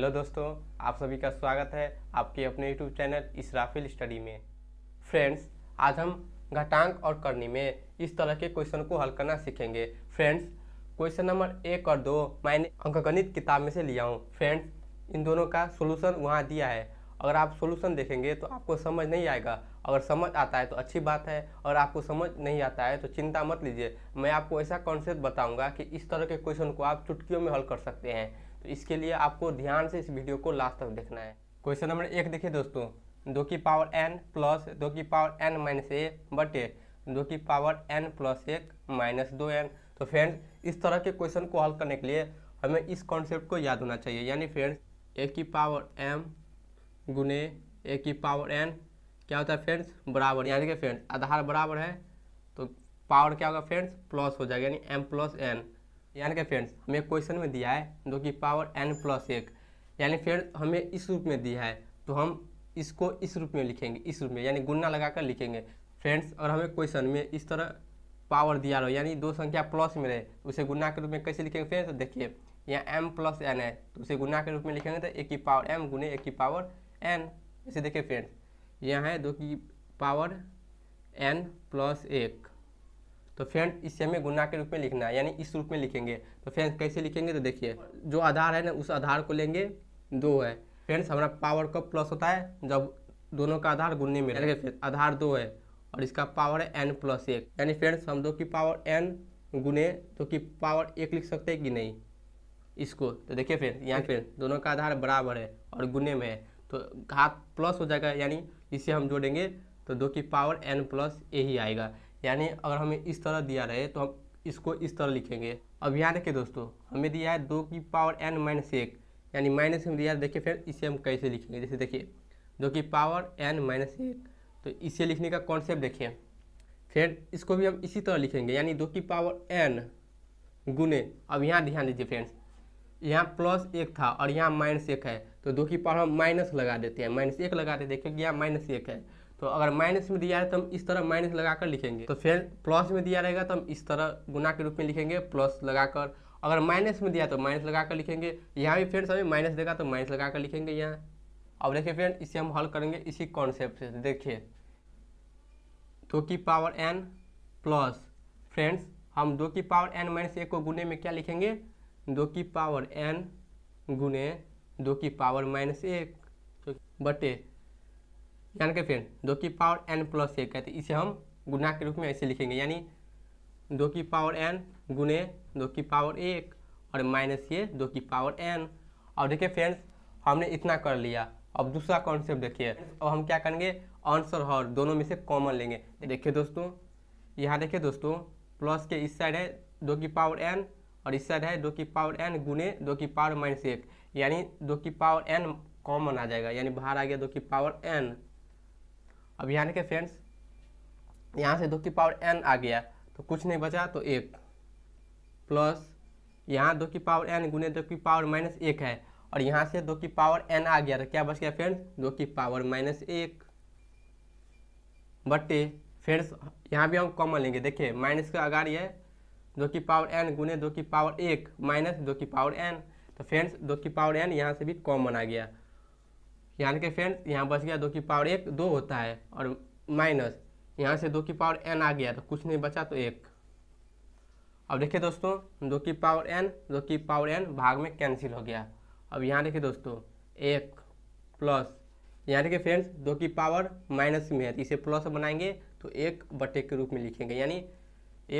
hello दोस्तों आप सभी का स्वागत है आपके अपने यूट्यूब चैनल इसराफिल स्टडी में फ्रेंड्स आज हम घटांक और करनी में इस तरह के क्वेश्चन को हल करना सीखेंगे फ्रेंड्स क्वेश्चन नंबर एक और दो मैंने अंकगणित किताब में से लिया हूँ फ्रेंड्स इन दोनों का सोलूशन वहाँ दिया है अगर आप सोल्यूशन देखेंगे तो आपको समझ नहीं आएगा अगर समझ आता है तो अच्छी बात है और आपको समझ नहीं आता है तो चिंता मत लीजिए मैं आपको ऐसा कॉन्सेप्ट बताऊंगा कि इस तरह के क्वेश्चन को आप चुटकियों में हल कर सकते हैं तो इसके लिए आपको ध्यान से इस वीडियो को लास्ट तक देखना है क्वेश्चन नंबर एक देखिए दोस्तों दो की पावर एन प्लस दो की पावर एन माइनस ए बटे दो की पावर एन प्लस एक माइनस दो एन तो फ्रेंड्स इस तरह के क्वेश्चन को हल करने के लिए हमें इस कॉन्सेप्ट को याद होना चाहिए यानी फ्रेंड्स ए की पावर एम गुने ए की पावर एन क्या होता है फ्रेंड्स बराबर यानी कि फ्रेंड्स आधार बराबर है तो पावर क्या होगा फ्रेंड्स प्लस हो जाएगा यानी एम प्लस एन यानी कि फ्रेंड्स हमें क्वेश्चन में दिया है जो कि पावर एन प्लस एक यानी फ्रेंड्स हमें इस रूप में दिया है तो हम इसको इस रूप में लिखेंगे इस रूप में यानी गुन्ना लगा कर लिखेंगे फ्रेंड्स और हमें क्वेश्चन में इस तरह पावर दिया रहो यानी दो संख्या प्लस में रहे तो उसे गुना के रूप में कैसे लिखेंगे फ्रेंड्स तो देखिए यहाँ एम प्लस एन है तो उसे गुना के रूप में लिखेंगे तो एक की पावर एम गुने एक की पावर एन ऐसे देखिए फ्रेंड्स यहाँ है दो की पावर एन प्लस एक तो फ्रेंड इसे हमें गुना के रूप में लिखना है यानी इस रूप में लिखेंगे तो फ्रेंड्स कैसे लिखेंगे तो देखिए जो आधार है ना उस आधार को लेंगे दो है फ्रेंड्स हमारा पावर कब प्लस होता है जब दोनों का आधार गुनने में फिर आधार दो है और इसका पावर है एन प्लस एक यानी फ्रेंड्स हम दो की पावर एन गुने तो कि पावर एक लिख सकते हैं कि नहीं इसको तो देखिए फ्रेंड यहाँ फ्रेंड दोनों का आधार बराबर है और गुने में है तो घात प्लस हो जाएगा यानी इसे हम जोड़ेंगे तो दो की पावर एन प्लस ए ही आएगा यानी अगर हमें इस तरह दिया रहे तो हम इसको इस तरह लिखेंगे अब यहाँ देखिए दोस्तों हमें दिया है दो की पावर एन माइनस एक यानी माइनस हमें दिया है देखिए फिर इसे हम कैसे लिखेंगे जैसे देखिए दो की पावर एन माइनस एक तो इसे लिखने का कॉन्सेप्ट देखिए फिर इसको भी हम इसी तरह लिखेंगे यानी दो की पावर एन गुने अब यहाँ ध्यान दीजिए फ्रेंड्स यहाँ प्लस एक था और यहाँ माइनस एक है तो दो की पावर हम माइनस लगा देते हैं माइनस एक लगा देते हैं क्योंकि यहाँ माइनस एक है तो अगर माइनस में दिया है तो हम इस तरह माइनस लगाकर लिखेंगे तो फिर प्लस में दिया रहेगा तो हम इस तरह गुना के रूप में लिखेंगे प्लस लगाकर अगर माइनस में दिया तो माइनस लगाकर लिखेंगे यहाँ भी फ्रेंड्स हमें माइनस देगा तो माइनस लगाकर लिखेंगे यहाँ अब देखिए फ्रेंड इसे हम हल करेंगे इसी कॉन्सेप्ट से देखिए दो की पावर एन प्लस फ्रेंड्स हम दो की पावर एन माइनस एक को गुने में क्या लिखेंगे दो की पावर एन गुने दो की पावर माइनस एक बटे यानी कि फ्रेंड दो की पावर एन प्लस एक कहते तो इसे हम गुना के रूप में ऐसे लिखेंगे यानी दो की पावर एन गुने दो की पावर एक और माइनस ये दो की पावर एन और देखिए फ्रेंड्स हमने इतना कर लिया अब दूसरा कॉन्सेप्ट देखिए अब हम क्या करेंगे आंसर हॉर दोनों में से कॉमन लेंगे देखिए दोस्तों यहाँ देखिए दोस्तों प्लस के इस साइड है दो की पावर एन और इस साइड है दो की पावर एन गुने दो की पावर माइनस एक यानी दो की पावर एन कॉमन आ जाएगा यानी बाहर आ गया दो की पावर एन अब यानी कि फ्रेंड्स यहाँ से दो की पावर एन आ गया तो कुछ नहीं बचा तो एक प्लस यहाँ दो की पावर एन गुने दो की पावर माइनस एक है और यहाँ से दो की पावर एन आ गया तो क्या बच गया फ्रेंड्स दो की पावर माइनस एक बटे फ्रेंड्स यहाँ भी हम कॉमन लेंगे देखिए माइनस का अगाड़ी है दो की पावर एन गुने दो की पावर एक माइनस दो की पावर एन तो फ्रेंड्स दो की पावर एन यहाँ से भी कॉमन आ गया यानी कि फ्रेंड यहाँ बच गया दो की पावर एक दो होता है और माइनस यहाँ से दो की पावर एन आ गया तो कुछ नहीं बचा तो एक अब देखिए दोस्तों दो की पावर एन दो की पावर एन भाग में कैंसिल हो गया अब यहाँ देखिए दोस्तों एक प्लस यहाँ देखिए फ्रेंड्स दो की पावर माइनस में है तो इसे प्लस बनाएंगे तो एक बटे के रूप में लिखेंगे यानी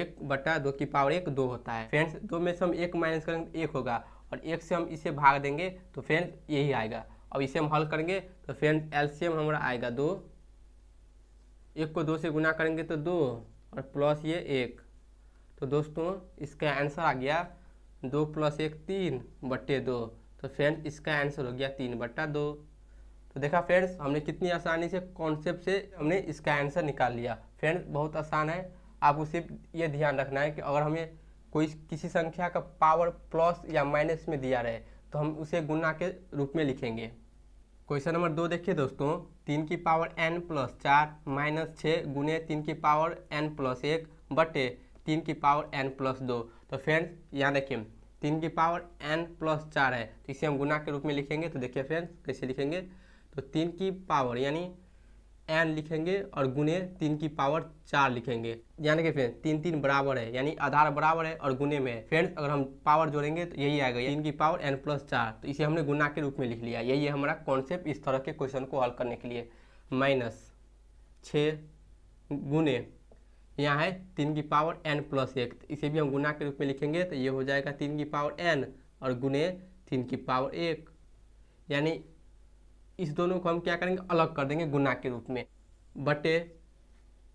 एक बटा दो की पावर एक दो होता है फ्रेंड्स दो में से हम एक माइनस करेंगे तो एक होगा और एक से हम इसे भाग देंगे तो फ्रेंड्स यही आएगा अब इसे हम हल करेंगे तो फ्रेंड एलसीएम हमारा आएगा दो एक को दो से गुना करेंगे तो दो और प्लस ये एक तो दोस्तों इसका आंसर आ गया दो प्लस एक तीन बट्टे दो तो फ्रेंड इसका आंसर हो गया तीन बट्टा दो तो देखा फ्रेंड्स हमने कितनी आसानी से कॉन्सेप्ट से हमने इसका आंसर निकाल लिया फ्रेंड्स बहुत आसान है आपको सिर्फ ये ध्यान रखना है कि अगर हमें कोई किसी संख्या का पावर प्लस या माइनस में दिया रहे तो हम उसे गुना के रूप में लिखेंगे क्वेश्चन नंबर दो देखिए दोस्तों तीन की पावर एन प्लस चार माइनस छः गुने तीन की पावर एन प्लस एक बटे तीन की पावर एन प्लस दो तो फ्रेंड्स यहाँ देखिए तीन की पावर एन प्लस चार है तो इसे हम गुना के रूप में लिखेंगे तो देखिए फ्रेंड्स कैसे लिखेंगे तो तीन की पावर यानी एन लिखेंगे और गुने तीन की पावर चार लिखेंगे यानी कि फ्रेंड्स तीन तीन बराबर है यानी आधार बराबर है और गुने में फ्रेंड्स अगर हम पावर जोड़ेंगे तो यही आएगा तीन की पावर एन प्लस चार तो इसे हमने गुना के रूप में लिख लिया यही है हमारा कॉन्सेप्ट इस तरह के क्वेश्चन को हल करने के लिए माइनस छः गुने यहाँ है तीन की पावर एन प्लस एक तो इसे भी हम गुना के रूप में लिखेंगे तो ये हो जाएगा तीन की पावर एन और गुने तीन की पावर एक यानी इस दोनों को हम क्या करेंगे अलग कर देंगे गुना के रूप में बटे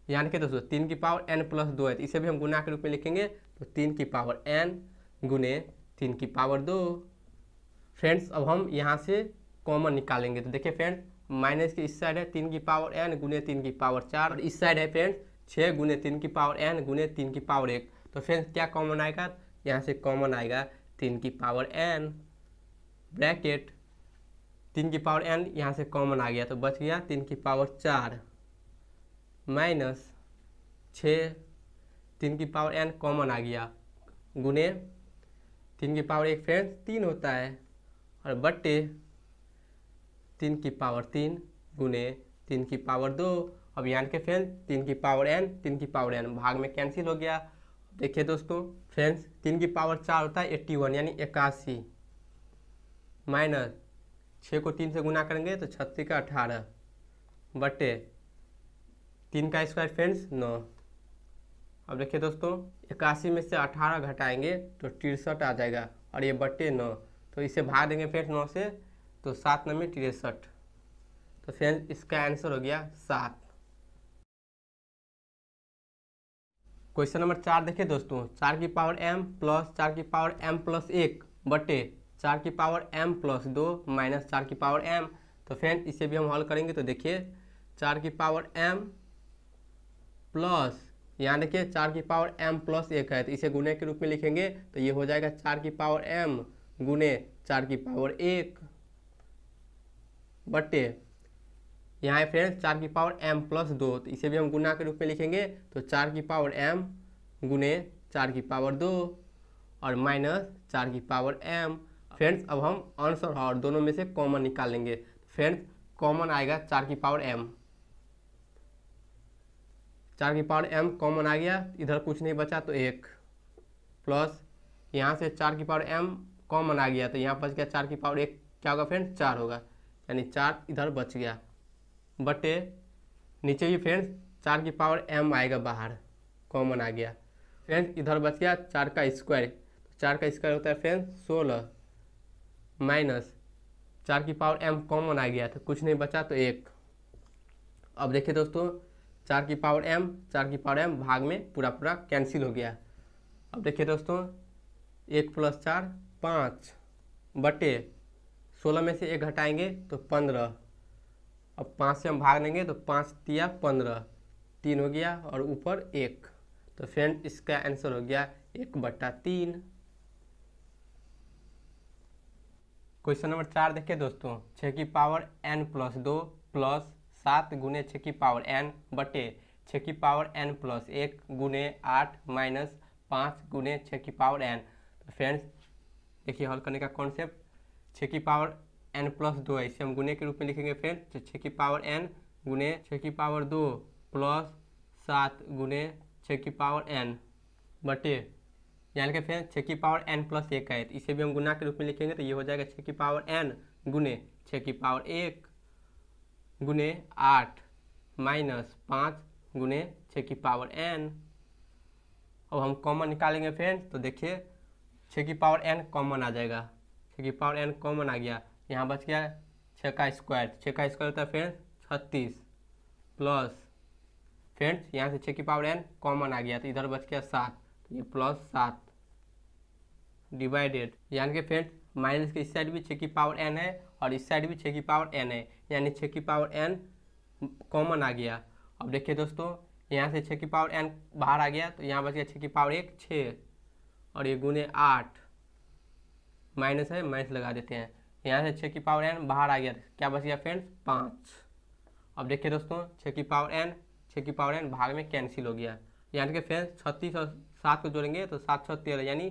यानी कि दोस्तों तीन की पावर एन प्लस दो है तो इसे भी हम गुना के रूप में लिखेंगे तो तीन की पावर एन गुने तीन की पावर दो फ्रेंड्स अब हम यहाँ से कॉमन निकालेंगे तो देखिए फ्रेंड्स माइनस की इस साइड है तीन की पावर एन गुने तीन की पावर चार और इस साइड है फ्रेंड्स छः गुने तीन की पावर एन गुने तीन की पावर एक तो फ्रेंड्स क्या कॉमन आएगा यहाँ से कॉमन आएगा तीन की पावर एन ब्रैकेट तीन की पावर एन यहाँ से कॉमन आ गया तो बच गया तीन की पावर चार माइनस छ तीन की पावर एन कॉमन आ गया गुने तीन की पावर एक फ्रेंड तीन होता है और बट्टे तीन की पावर तीन गुने तीन की पावर दो अब यहाँ के फ्रेंड्स तीन की पावर एन तीन की पावर एन भाग में कैंसिल हो गया देखिए दोस्तों फ्रेंड्स तीन की पावर चार होता है एट्टी वन यानी इक्यासी माइनस छः को तीन से गुना करेंगे तो छत्तीस का अठारह बटे तीन का स्क्वायर फ्रेंड्स नौ अब देखिए दोस्तों इक्यासी में से अठारह घटाएंगे तो तिरसठ आ जाएगा और ये बटे नौ तो इसे भाग देंगे फ्रेंड्स नौ से तो सात नौ में तिरसठ तो फ्रेंड्स इसका आंसर हो गया सात क्वेश्चन नंबर चार देखिए दोस्तों चार की पावर एम प्लस चार की पावर एम प्लस एक बटे चार की पावर एम प्लस दो माइनस चार की पावर एम तो फ्रेंड इसे भी हम हल करेंगे तो देखिए चार की पावर एम प्लस यहाँ देखिए चार की पावर एम प्लस एक है तो इसे गुने के रूप में लिखेंगे तो ये हो जाएगा चार की पावर एम गुने चार की पावर एक बटे यहाँ है फ्रेंड्स चार की पावर एम प्लस दो तो इसे भी हम गुना के रूप में लिखेंगे तो चार की पावर एम गुने चार की पावर दो और माइनस चार की पावर एम फ्रेंड्स अब हम अंश और हर दोनों में से कॉमन निकालेंगे फ्रेंड्स कॉमन आएगा चार की पावर एम चार की पावर एम कॉमन आ गया इधर कुछ नहीं बचा तो एक प्लस यहाँ से चार की पावर एम कॉमन आ गया तो यहाँ बच गया चार की पावर एक क्या होगा फ्रेंड्स चार होगा यानी चार इधर बच गया बटे नीचे भी फ्रेंड्स चार की पावर एम आएगा बाहर कॉमन आ गया फ्रेंड्स इधर बच गया चार का स्क्वायर चार का स्क्वायर होता है फ्रेंड्स सोलह माइनस चार की पावर एम कॉमन आ गया तो कुछ नहीं बचा तो एक अब देखिए दोस्तों चार की पावर एम चार की पावर एम भाग में पूरा पूरा कैंसिल हो गया अब देखिए दोस्तों एक प्लस चार पाँच बटे सोलह में से एक घटाएंगे तो पंद्रह अब पाँच से हम भाग लेंगे तो पाँच तिया पंद्रह तीन हो गया और ऊपर एक तो फ्रेंड इसका आंसर हो गया एक बट्टा तीन क्वेश्चन नंबर चार देखिए दोस्तों छः की पावर एन प्लस दो प्लस सात गुने छः की पावर एन बटे छः की पावर एन प्लस एक गुने आठ माइनस पाँच गुने छः की पावर एन तो फ्रेंड्स देखिए हल करने का कॉन्सेप्ट छः की पावर एन प्लस दो है इसे हम गुने के रूप में लिखेंगे फ्रेंड्स तो छः की पावर एन गुने छः की पावर दो प्लस सात गुने छः की पावर एन बटे यहाँ लिखे फिर छः की पावर एन प्लस एक आए इसे भी हम गुना के रूप में लिखेंगे तो ये हो जाएगा छः की पावर एन गुने छः की पावर एक गुने आठ माइनस पाँच गुने छः की पावर एन अब हम कॉमन निकालेंगे फ्रेंड तो देखिए छः की पावर एन कॉमन आ जाएगा छः की पावर एन कॉमन आ गया यहाँ बच गया छः का स्क्वायर छः का स्क्वायर होता है फ्रेंड छत्तीस प्लस फ्रेंड्स यहाँ से छः की पावर एन कॉमन आ गया तो इधर बच गया सात तो ये प्लस सात डिवाइडेड यानी कि फ्रेंड माइनस के इस साइड भी छः की पावर एन है और इस साइड भी छः की पावर एन है यानी छः की पावर एन कॉमन आ गया अब देखिए दोस्तों यहाँ से छः की पावर एन बाहर आ गया तो यहाँ बच गया छः की पावर एक छः और ये गुने आठ माइनस है माइनस लगा देते हैं यहाँ से छः की पावर एन बाहर आ गया क्या बच गया फ्रेंड्स पाँच अब देखिए दोस्तों छः की पावर एन छः की पावर एन भाग में कैंसिल हो गया यानी कि फ्रेंड्स छत्तीस और सात को जोड़ेंगे तो सात छः तेरह यानी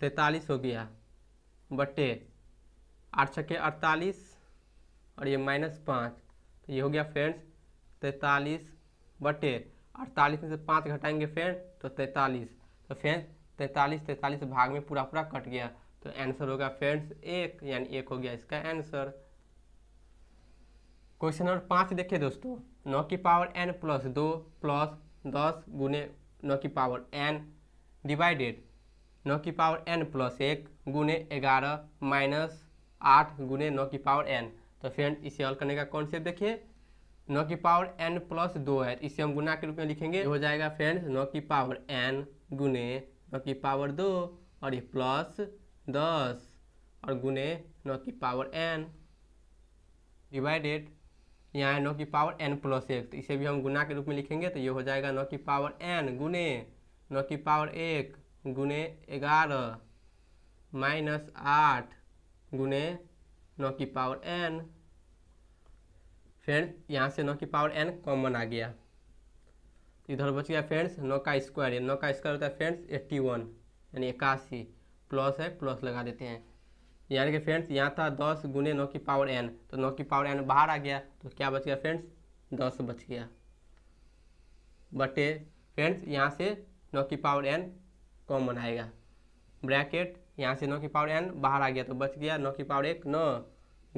तैतालीस हो गया बटे आठ छके अड़तालीस और ये माइनस पाँच तो ये हो गया फ्रेंड्स तैतालीस बटे अड़तालीस में से पाँच घटाएंगे फ्रेंड तो तैतालीस तो फ्रेंड्स तैतालीस तैतालीस भाग में पूरा पूरा कट गया तो आंसर होगा फ्रेंड्स एक यानी एक हो गया इसका आंसर क्वेश्चन नंबर पाँच देखिए दोस्तों नौ की पावर एन प्लस दो प्लस दस गुने नौ की पावर एन डिवाइडेड नौ की पावर एन प्लस एक गुने ग्यारह माइनस आठ गुने नौ की पावर एन तो फ्रेंड इसे हल करने का कॉन्सेप्ट देखिए नौ की पावर एन प्लस दो है तो इसे हम गुना के रूप में लिखेंगे हो जाएगा फ्रेंड्स नौ की पावर एन गुने नौ की पावर दो और ये प्लस दस और गुने नौ की पावर एन डिवाइडेड यहाँ है नौ की पावर एन प्लस एक तो इसे भी हम गुना के रूप में लिखेंगे तो ये हो जाएगा नौ की पावर एन गुने नौ की पावर एक गुने ग्यारह माइनस आठ गुने नौ की पावर एन फ्रेंड्स यहाँ से नौ की पावर एन कॉमन आ गया इधर बच गया फ्रेंड्स नौ का स्क्वायर नौ का स्क्वायर होता है फ्रेंड्स एट्टी वन यानी इक्यासी प्लस है प्लस लगा देते हैं यानी कि फ्रेंड्स यहाँ था दस गुने नौ की पावर एन तो नौ की पावर एन बाहर आ गया तो क्या बच गया फ्रेंड्स दस बच गया बटे फ्रेंड्स यहाँ से नौ की पावर एन कॉमन आएगा ब्रैकेट यहाँ से नौ की पावर एन बाहर आ गया तो बच गया नौ की पावर एक नौ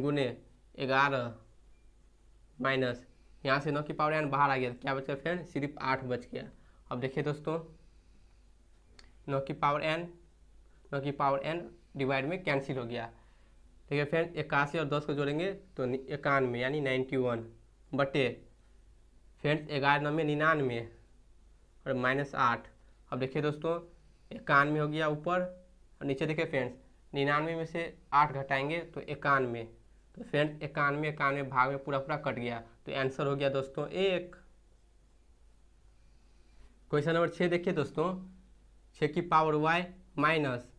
गुने ग्यारह माइनस यहाँ से नौ की पावर एन बाहर आ गया तो क्या बच गया फ्रेंड सिर्फ आठ बच गया अब देखिए दोस्तों नौ की पावर एन नौ की पावर एन डिवाइड में कैंसिल हो गया देखिए फ्रेंड इक्यासी और दस को जोड़ेंगे तो इक्यानवे यानी नाइन्टी वन बटे फ्रेंड्स ग्यारह नौ में निन्यानवे और माइनस आठ अब देखिए दोस्तों इक्यानवे हो गया ऊपर और नीचे देखिए फ्रेंड्स निन्यानवे में से आठ घटाएंगे तो इक्यानवे तो फ्रेंड्स इक्यानवे इक्यानवे भाग में पूरा पूरा कट गया तो आंसर हो गया दोस्तों एक क्वेश्चन नंबर छः देखिए दोस्तों छः की पावर वाई माइनस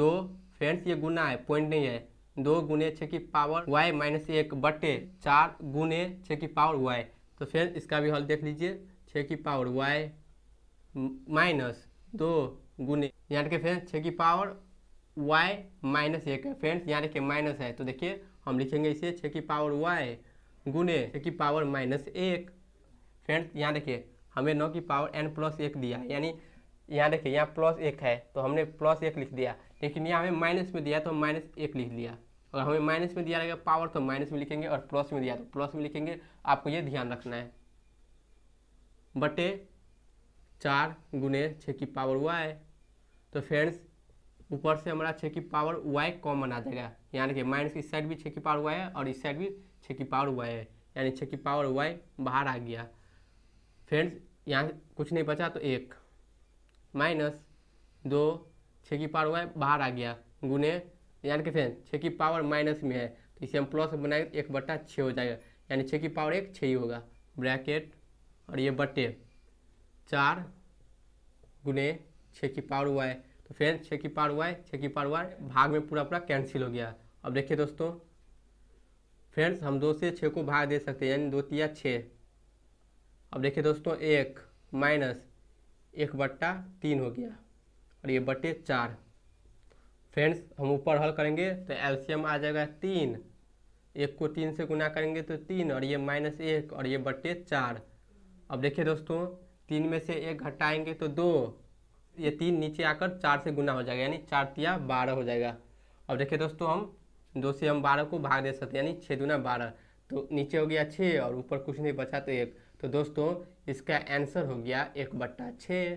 दो फ्रेंड्स ये गुना है पॉइंट नहीं है दो गुने छः की पावर वाई माइनस एक बटे चार गुने छः की पावर वाई तो फ्रेंड्स इसका भी हल देख लीजिए छः की पावर वाई माइनस दो गुने यहाँ के फ्रेंड्स छः की पावर वाई माइनस एक है फ्रेंड्स यहाँ देखिए माइनस है तो देखिए हम लिखेंगे इसे छः की पावर वाई गुने छः की पावर माइनस एक फ्रेंड्स यहाँ देखिए हमें नौ की पावर एन प्लस एक दिया यानी यहाँ देखिए यहाँ प्लस एक है तो हमने प्लस एक लिख दिया लेकिन यहाँ हमें माइनस में दिया तो माइनस एक लिख दिया और हमें माइनस में दिया रहेगा पावर तो माइनस में लिखेंगे और प्लस में दिया तो प्लस में लिखेंगे आपको ये ध्यान रखना है बटे चार गुने छः की पावर हुआ है तो फ्रेंड्स ऊपर से हमारा छः की पावर वाई कॉमन आ जाएगा यानी कि माइनस इस साइड भी छः की पावर वाई है और इस साइड भी छः की पावर वाई है यानी छः की पावर वाई बाहर आ गया फ्रेंड्स यहाँ कुछ नहीं बचा तो एक माइनस दो छः की पावर वाई बाहर आ गया गुने यानी कि फ्रेंड छः की पावर माइनस में है तो इसे हम प्लस बनाएंगे तो एक बट्टा छः हो जाएगा यानी छः की पावर एक छः ही होगा ब्रैकेट और ये बट्टे चार गुने छः की पावर वाई तो फिर छः की पावर वाई छः की पावर वाई भाग में पूरा पूरा कैंसिल हो गया अब देखिए दोस्तों फ्रेंड्स हम दो से छः को भाग दे सकते हैं यानी दो तिया छः अब देखिए दोस्तों एक माइनस एक बट्टा तीन हो गया और ये बटे चार फ्रेंड्स हम ऊपर हल करेंगे तो एलसीएम आ जाएगा तीन एक को तीन से गुना करेंगे तो तीन और ये माइनस एक और ये बटे चार अब देखिए दोस्तों तीन में से एक घटाएंगे तो दो ये तीन नीचे आकर चार से गुना हो जाएगा यानी चार तिया बारह हो जाएगा अब देखिए दोस्तों हम दो से हम बारह को भाग दे सकते हैं यानी छः दुना बारह तो नीचे हो गया छः और ऊपर कुछ नहीं बचा तो एक तो दोस्तों इसका आंसर हो गया एक बट्टा छः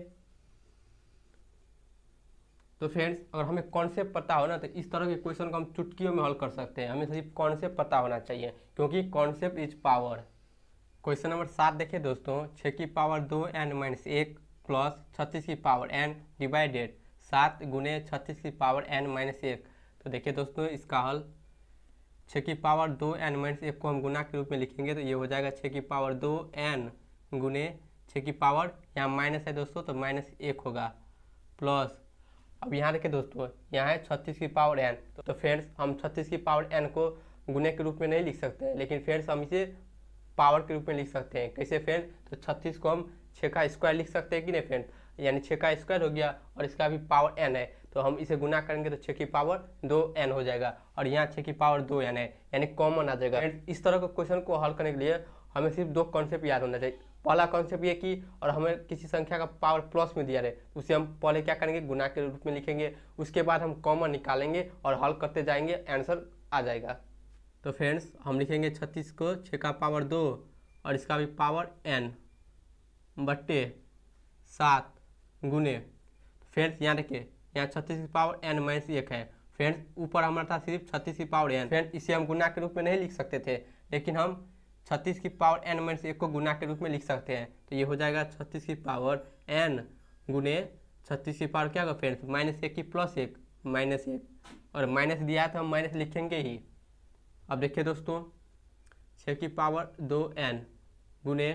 तो फ्रेंड्स अगर हमें कॉन्सेप्ट पता हो ना तो इस तरह के क्वेश्चन को हम चुटकियों में हल कर सकते हैं हमें सिर्फ कॉन्सेप्ट पता होना चाहिए क्योंकि concept is power question number सात देखिए दोस्तों छः की पावर दो एन माइनस एक प्लस छत्तीस की पावर एन डिवाइडेड सात गुने छत्तीस की पावर एन माइनस एक तो देखिए दोस्तों इसका हल छः की पावर दो एन माइनस एक को हम गुना के रूप में लिखेंगे तो ये हो जाएगा छः की पावर दो एन गुने छः की पावर यहाँ माइनस है दोस्तों तो माइनस एक होगा प्लस अब यहाँ देखिए दोस्तों यहाँ है छत्तीस की पावर एन तो फ्रेंड्स हम छत्तीस की पावर एन को गुने के रूप में नहीं लिख सकते हैं लेकिन फ्रेंड्स हम इसे पावर के रूप में लिख सकते हैं कैसे फ्रेंड्स तो छत्तीस को हम छः का स्क्वायर लिख सकते हैं कि नहीं फ्रेंड यानी छः का स्क्वायर हो गया और इसका भी पावर एन है तो हम इसे गुना करेंगे तो छः की पावर दो एन हो जाएगा और यहाँ छः की पावर दो एन है यानी कॉमन आ जाएगा एंड इस तरह के क्वेश्चन को हल करने के लिए हमें सिर्फ दो कॉन्सेप्ट याद होना चाहिए पहला कॉन्सेप्ट ये कि और हमें किसी संख्या का पावर प्लस में दिया रहे तो उसे हम पहले क्या करेंगे गुना के रूप में लिखेंगे उसके बाद हम कॉमन निकालेंगे और हल करते जाएंगे आंसर आ जाएगा तो फ्रेंड्स हम लिखेंगे छत्तीस को छः का पावर दो और इसका भी पावर एन बट्टे सात गुने फ्रेंड्स यहाँ देखिए यहाँ छत्तीस की पावर एन माइनस एक है फ्रेंड्स ऊपर हमारा था सिर्फ छत्तीस की पावर एन फ्रेंड्स इसे हम गुना के रूप में नहीं लिख सकते थे लेकिन हम छत्तीस की पावर एन माइनस एक को गुना के रूप में लिख सकते हैं तो ये हो जाएगा छत्तीस की पावर एन गुने छत्तीस की पावर क्या होगा फ्रेंड्स माइनस एक की प्लस एक माइनस एक और माइनस दिया है तो हम माइनस लिखेंगे ही अब देखिए दोस्तों छः की पावर दो एन गुने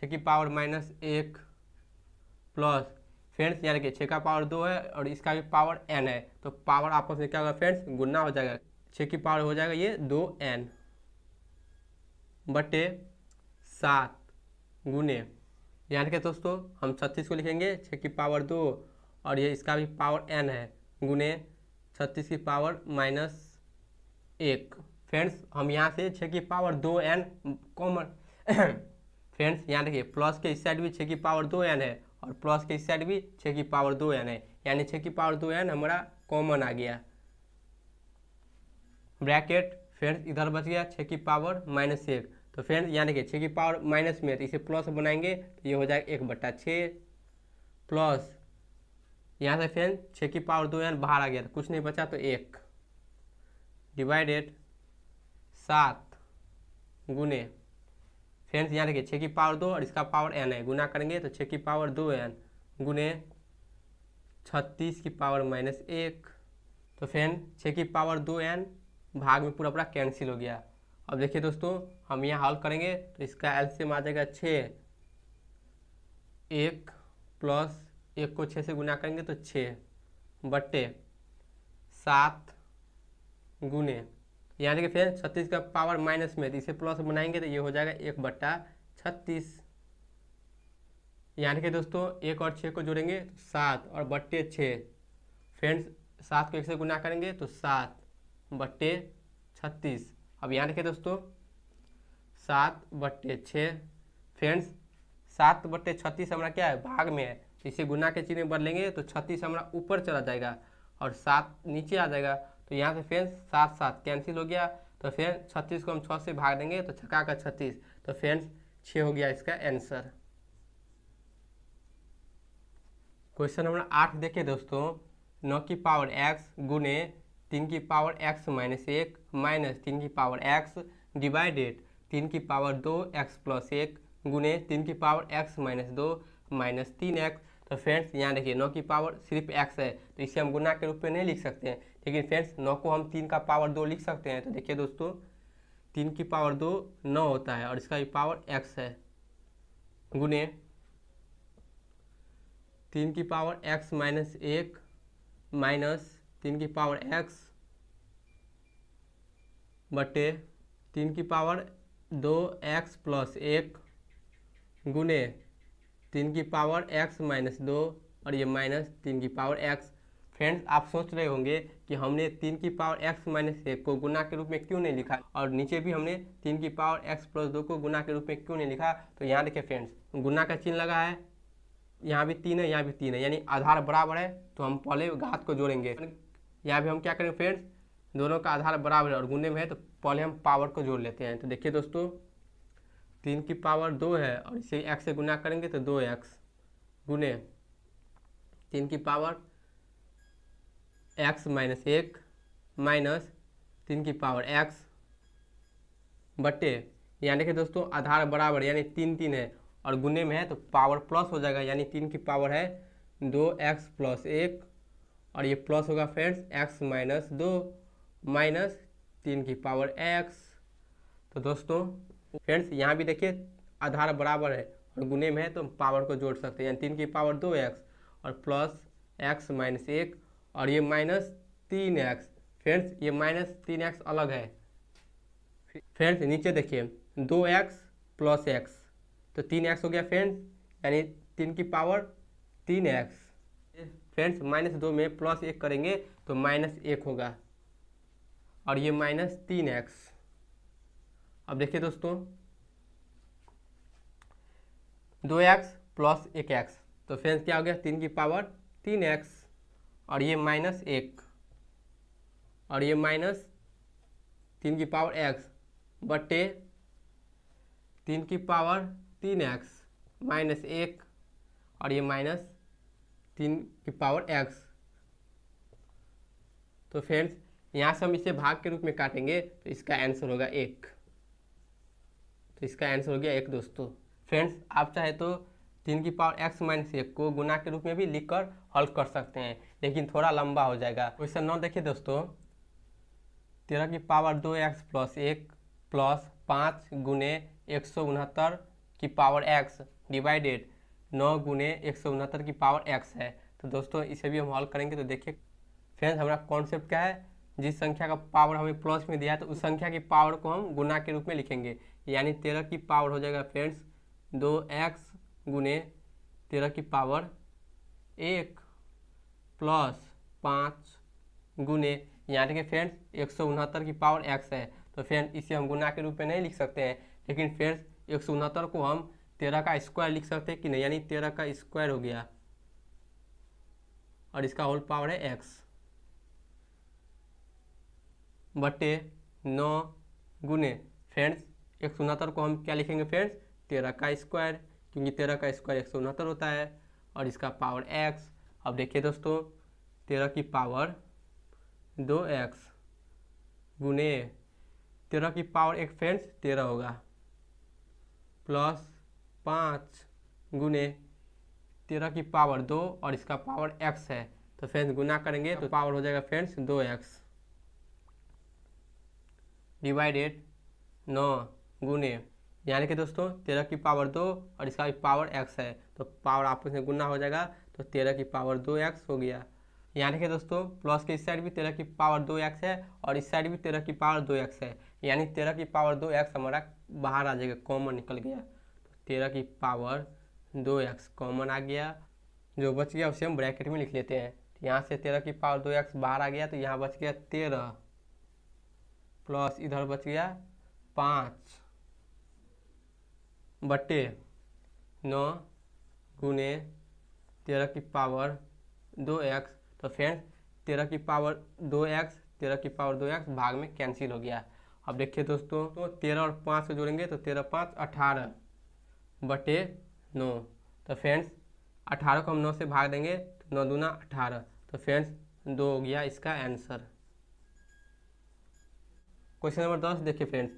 छः की पावर माइनस एक प्लस फ्रेंड्स यानी कि छः का पावर दो है और इसका भी पावर एन है तो पावर आपस में क्या होगा फ्रेंड्स गुना हो जाएगा छः की पावर हो जाएगा ये दो एन बटे सात गुने यानी कि दोस्तों हम छत्तीस को लिखेंगे छः की पावर दो और ये इसका भी पावर एन है गुने छत्तीस की पावर माइनस एक फ्रेंड्स हम यहाँ से छः की पावर दो एन कॉमन फ्रेंड्स यहाँ देखिए प्लस के इस साइड भी छः की पावर दो एन है और प्लस के इस साइड भी छः की पावर दो एन है यानी छः की पावर दो एन हमारा कॉमन आ गया ब्रैकेट फ्रेंड्स इधर बच गया छः की पावर माइनस एक तो फ्रेंड्स यहाँ देखिए छः की पावर माइनस में तो इसे प्लस बनाएंगे तो ये हो जाएगा एक बट्टा छः प्लस यहाँ से फ्रेंड छः की पावर दो एन बाहर आ गया तो कुछ नहीं बचा तो एक डिवाइडेड सात गुने फ्रेंड्स यहाँ देखिए छः की पावर दो और इसका पावर एन है गुना करेंगे तो छः की पावर दो एन गुने छत्तीस की पावर माइनस एक तो फ्रेंड छः की पावर दो एन भाग में पूरा पूरा कैंसिल हो गया अब देखिए दोस्तों हम यहाँ हल करेंगे तो इसका एल से आ जाएगा छः एक प्लस एक को छः से गुना करेंगे तो छः बट्टे सात गुने यानी कि फ्रेंड्स छत्तीस का पावर माइनस में तो इसे प्लस बनाएंगे तो ये हो जाएगा एक बट्टा छत्तीस यानी कि दोस्तों एक और छः को जोड़ेंगे तो सात और बट्टे छः फ्रेंड्स सात को एक से गुना करेंगे तो सात बट्टे छत्तीस अब यहाँ देखिए दोस्तों सात बट्टे छः फ्रेंड्स सात बट्टे छत्तीस हमारा क्या है भाग में है तो इसे गुना के चिन्ह बदलेंगे तो छत्तीस हमारा ऊपर चला जाएगा और सात नीचे आ जाएगा तो यहाँ से फ्रेंड्स सात सात कैंसिल हो गया तो फ्रेंड छत्तीस को हम छः से भाग देंगे तो छका का छत्तीस तो फ्रेंड्स छः हो गया इसका आंसर क्वेश्चन नंबर आठ देखे दोस्तों नौ की पावर एक्स गुने तीन की पावर एक्स माइनस एक माइनस तीन की पावर एक्स डिवाइडेड तीन की पावर दो एक्स प्लस एक गुने तीन की पावर एक्स माइनस दो माइनस तीन एक्स तो फ्रेंड्स यहाँ देखिए नौ की पावर सिर्फ एक्स है तो इसे हम गुना के रूप में नहीं लिख सकते हैं लेकिन फ्रेंड्स नौ को हम तीन का पावर दो लिख सकते हैं तो देखिए दोस्तों तीन की पावर दो नौ होता है और इसका भी पावर एक्स है गुने तीन की पावर एक्स माइनस एक माइनस तीन की पावर एक्स बटे तीन की पावर दो एक्स प्लस एक गुने तीन की पावर एक्स माइनस दो और ये माइनस तीन की पावर एक्स फ्रेंड्स आप सोच रहे होंगे कि हमने तीन की पावर एक्स माइनस एक को गुना के रूप में क्यों नहीं लिखा और नीचे भी हमने तीन की पावर एक्स प्लस दो को गुना के रूप में क्यों नहीं लिखा तो यहाँ देखिए फ्रेंड्स गुना का चिन्ह लगा है यहाँ भी तीन है यहाँ भी तीन है यानी आधार बराबर है तो हम पहले घात को जोड़ेंगे यहाँ भी हम क्या करेंगे फ्रेंड्स दोनों का आधार बराबर है और गुने में है तो पहले हम पावर को जोड़ लेते हैं तो देखिए दोस्तों तीन की पावर दो है और इसे एक्स से गुना करेंगे तो दो एक्स गुने तीन की पावर एक्स माइनस एक माइनस तीन की पावर एक्स बटे यानी कि दोस्तों आधार बराबर यानी तीन तीन है और गुने में है तो पावर प्लस हो जाएगा यानी तीन की पावर है दो एक्स प्लस एक और ये प्लस होगा फ्रेंड्स एक्स माइनस दो माइनस तीन की पावर एक्स तो दोस्तों फ्रेंड्स यहाँ भी देखिए आधार बराबर है और गुने में है तो पावर को जोड़ सकते हैं यानी तीन की पावर दो एक्स और प्लस एक्स माइनस एक और ये माइनस तीन एक्स फ्रेंड्स ये माइनस तीन एक्स अलग है फ्रेंड्स नीचे देखिए दो एक्स प्लस एक्स तो तीन एक्स हो गया फ्रेंड्स यानी तीन की पावर तीन एक्स फ्रेंड्स माइनस दो में प्लस एक करेंगे तो माइनस एक होगा और ये माइनस तीन एक्स अब देखिए दोस्तों दो एक्स प्लस एक एक्स तो फ्रेंड्स क्या हो गया तीन की पावर तीन एक्स और ये माइनस एक और ये माइनस तीन की पावर एक्स बटे तीन की पावर तीन एक्स माइनस एक और ये माइनस तीन की पावर एक्स तो फ्रेंड्स यहाँ से हम इसे भाग के रूप में काटेंगे तो इसका आंसर होगा एक तो इसका आंसर हो गया एक दोस्तों फ्रेंड्स आप चाहे तो तीन की पावर एक्स माइनस एक को गुना के रूप में भी लिखकर हल कर सकते हैं लेकिन थोड़ा लंबा हो जाएगा तो क्वेश्चन नौ देखिए दोस्तों तेरह की पावर दो एक्स प्लस एक प्लस पाँच गुने एक सौ उनहत्तर की पावर एक्स डिवाइडेड नौ गुने एक सौ उनहत्तर की पावर एक्स है तो दोस्तों इसे भी हम हॉल करेंगे तो देखिए फ्रेंड्स हमारा कॉन्सेप्ट क्या है जिस संख्या का पावर हमें प्लस में दिया है तो उस संख्या की पावर को हम गुना के रूप में लिखेंगे यानी तेरह की पावर हो जाएगा फ्रेंड्स दो एक्स गुने तेरह की पावर एक प्लस पाँच गुने यहाँ कि फ्रेंड्स एक सौ उनहत्तर की पावर एक्स है तो फ्रेंड इसे हम गुना के रूप में नहीं लिख सकते हैं लेकिन फ्रेंड्स एक सौ उनहत्तर को हम तेरह का स्क्वायर लिख सकते हैं कि नहीं यानी तेरह का स्क्वायर हो गया और इसका होल पावर है एक्स बटे नौ गुने फ्रेंड्स एक सौ उनहत्तर को हम क्या लिखेंगे फ्रेंड्स तेरह का स्क्वायर क्योंकि तेरह का स्क्वायर एक सौ उनहत्तर होता है और इसका पावर एक्स अब देखिए दोस्तों तेरह की पावर दो एक्स गुने तेरह की पावर एक फ्रेंड्स तेरह होगा प्लस पाँच गुने तेरह की पावर दो और इसका पावर एक्स है तो फ्रेंड्स गुना करेंगे तो पावर हो जाएगा फ्रेंड्स दो एक्स डिवाइडेड नौ गुने यानी कि दोस्तों तेरह की पावर दो और इसका भी पावर एक्स है तो पावर आपस में गुना हो जाएगा तो तेरह की पावर दो एक्स हो गया यहाँ देखिए दोस्तों प्लस के इस साइड भी तेरह की पावर दो एक्स है और इस साइड भी तेरह की पावर दो एक्स है यानी तेरह की पावर दो एक्स हमारा बाहर आ जाएगा कॉमन निकल गया तो तेरह की पावर दो एक्स कॉमन आ गया जो बच गया उसे हम ब्रैकेट में लिख लेते हैं यहाँ से तेरह की पावर दो एक्स बाहर आ गया तो यहाँ बच गया तेरह प्लस इधर बच गया पाँच बटे नौ गुने तेरह की पावर दो एक्स तो फ्रेंड्स तेरह की पावर दो एक्स तेरह की पावर दो एक्स भाग में कैंसिल हो गया अब देखिए दोस्तों तो तेरह और पाँच से जोड़ेंगे तो तेरह पाँच अठारह बटे नौ तो फ्रेंड्स अठारह को हम नौ से भाग देंगे तो नौ दूना अठारह तो फ्रेंड्स दो हो गया इसका आंसर क्वेश्चन नंबर दस देखिए फ्रेंड्स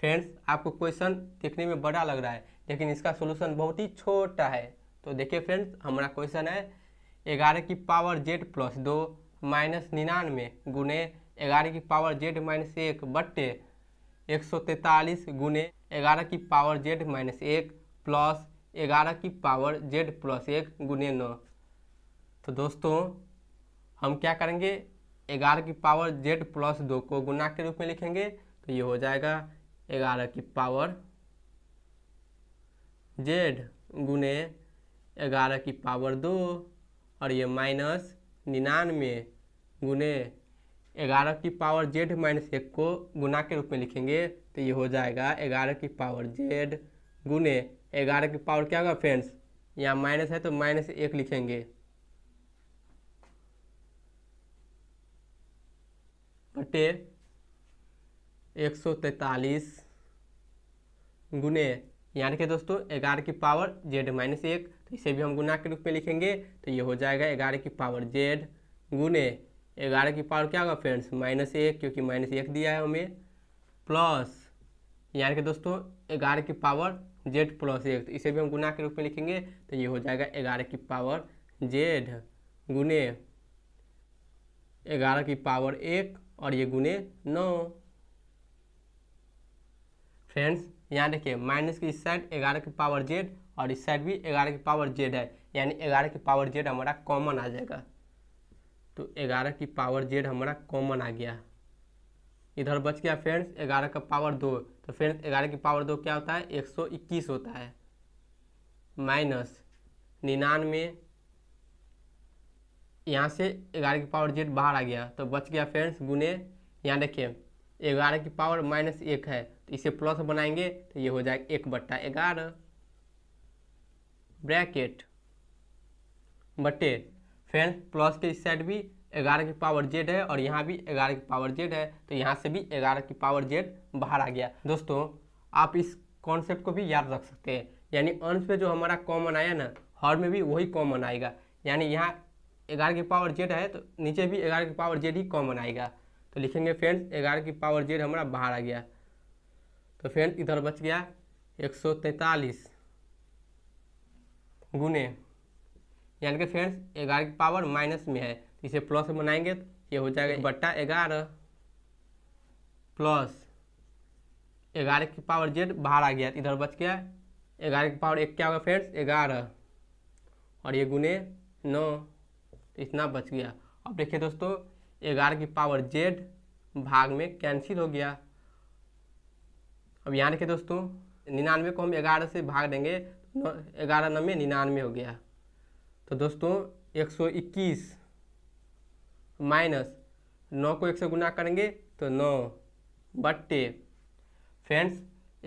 फ्रेंड्स आपको क्वेश्चन देखने में बड़ा लग रहा है लेकिन इसका सोल्यूशन बहुत ही छोटा है तो देखिए फ्रेंड्स हमारा क्वेश्चन है ग्यारह की पावर जेड प्लस दो माइनस निन्यानवे गुने ग्यारह की पावर जेड माइनस एक बट्टे एक सौ तैंतालीस गुने ग्यारह की पावर जेड माइनस एक प्लस ग्यारह की पावर जेड प्लस एक गुने नौ तो दोस्तों हम क्या करेंगे ग्यारह की पावर जेड प्लस दो को गुना के रूप में लिखेंगे तो ये हो जाएगा ग्यारह की पावर जेड गुने ग्यारह की पावर दो और ये माइनस निन्यानवे गुने ग्यारह की पावर जेड माइनस एक को गुना के रूप में लिखेंगे तो ये हो जाएगा ग्यारह की पावर जेड गुने ग्यारह की पावर क्या होगा फ्रेंड्स यहाँ माइनस है तो माइनस एक लिखेंगे बटे एक सौ तैतालीस गुने यानी कि दोस्तों ग्यारह की पावर जेड माइनस एक इसे भी हम गुना के रूप में लिखेंगे तो ये हो जाएगा ग्यारह की पावर जेड गुने ग्यारह की पावर क्या होगा फ्रेंड्स माइनस एक क्योंकि माइनस एक दिया है हमें प्लस यानी कि दोस्तों ग्यारह की पावर जेड प्लस एक तो इसे भी हम गुना के रूप में लिखेंगे तो ये हो जाएगा ग्यारह की पावर जेड गुने ग्यारह की पावर एक और ये गुने नौ फ्रेंड्स यहाँ देखिए माइनस की इस साइड ग्यारह की पावर जेड और इस साइड भी ग्यारह की पावर जेड है यानी ग्यारह की पावर जेड हमारा कॉमन आ जाएगा तो ग्यारह की पावर जेड हमारा कॉमन आ गया इधर बच गया फ्रेंड्स ग्यारह का पावर दो तो फ्रेंड्स ग्यारह की पावर दो क्या होता है एक सौ इक्कीस होता है माइनस निन्यानवे यहाँ से ग्यारह की पावर जेड बाहर आ गया तो बच गया फ्रेंड्स गुने यहाँ देखिए ग्यारह की पावर माइनस एक है तो इसे प्लस बनाएंगे तो ये हो जाएगा एक बट्टा ग्यारह ब्रैकेट बटे फ्रेंड्स प्लस के इस साइड भी ग्यारह की पावर जेड है और यहाँ भी ग्यारह की पावर जेड है तो यहाँ से भी ग्यारह की पावर जेड बाहर आ गया दोस्तों आप इस कॉन्सेप्ट को भी याद रख सकते हैं यानी अंश में जो हमारा कॉमन आया ना हर में भी वही कॉमन आएगा यानी यहाँ ग्यारह की पावर जेड है तो नीचे भी ग्यारह की पावर जेड ही कॉमन आएगा तो लिखेंगे फ्रेंड्स ग्यारह की पावर जेड हमारा बाहर आ गया तो फ्रेंड्स इधर बच गया एक सौ तैंतालीस गुने यानी कि फ्रेंड्स ग्यारह की पावर माइनस में है इसे प्लस में बनाएंगे तो ये हो जाएगा बट्टा ग्यारह प्लस ग्यारह की पावर जेड बाहर आ गया इधर बच गया ग्यारह की पावर एक क्या होगा फ्रेंड्स ग्यारह और ये गुने नौ तो इतना बच गया अब देखिए दोस्तों ग्यारह की पावर जेड भाग में कैंसिल हो गया अब यहाँ देखिए दोस्तों निन्यानवे को हम ग्यारह से भाग देंगे ग्यारह नब्बे निन्यानवे हो गया तो दोस्तों एक सौ इक्कीस माइनस नौ को एक से गुना करेंगे तो नौ बट्टे फ्रेंड्स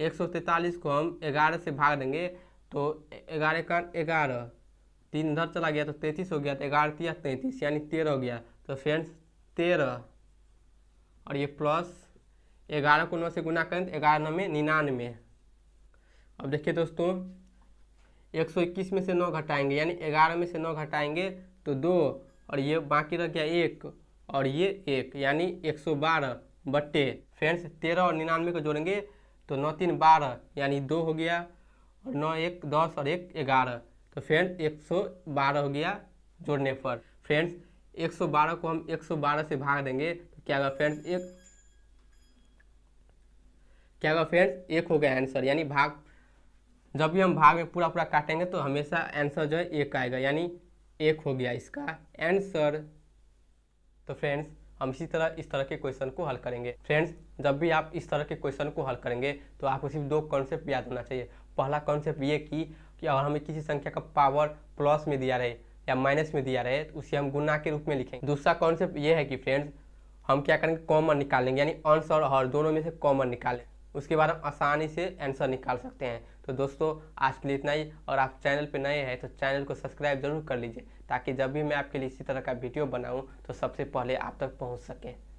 एक सौ तैंतालीस को हम ग्यारह से भाग देंगे तो ग्यारह का ग्यारह तीन इधर चला गया तो तैंतीस हो गया तो ग्यारह तीस तैंतीस यानी तेरह हो गया तो फ्रेंड्स तेरह और ये प्लस ग्यारह को नौ से गुना करें तो ग्यारह नौ में निन्यानवे अब देखिए दोस्तों 121 में से नौ घटाएंगे यानी ग्यारह में से नौ घटाएंगे तो दो और ये बाकी रह गया एक और ये एक यानी 112 बट्टे फ्रेंड्स तेरह और निन्यानवे को जोड़ेंगे तो नौ तीन बारह यानी दो हो गया और नौ एक दस और एक ग्यारह तो फ्रेंड्स एक सौ बारह हो गया जोड़ने पर फ्रेंड्स एक सौ बारह को हम एक सौ बारह से भाग देंगे तो क्या होगा फ्रेंड्स एक क्या होगा फ्रेंड्स एक हो गया आंसर यानी भाग जब भी हम भाग में पूरा पूरा काटेंगे तो हमेशा आंसर जो है एक आएगा यानी एक हो गया इसका आंसर तो फ्रेंड्स हम इसी तरह इस तरह के क्वेश्चन को हल करेंगे फ्रेंड्स जब भी आप इस तरह के क्वेश्चन को हल करेंगे तो आपको सिर्फ दो कॉन्सेप्ट याद होना चाहिए पहला कॉन्सेप्ट ये कि, कि अगर हमें किसी संख्या का पावर प्लस में दिया रहे या माइनस में दिया रहे तो उसे हम गुना के रूप में लिखेंगे दूसरा कॉन्सेप्ट ये है कि फ्रेंड्स हम क्या करेंगे कॉमन निकालेंगे यानी आंसर और हर दोनों में से कॉमन निकालें उसके बाद हम आसानी से आंसर निकाल सकते हैं तो दोस्तों आज के लिए इतना ही और आप चैनल पर नए हैं तो चैनल को सब्सक्राइब जरूर कर लीजिए ताकि जब भी मैं आपके लिए इसी तरह का वीडियो बनाऊँ तो सबसे पहले आप तक पहुँच सकें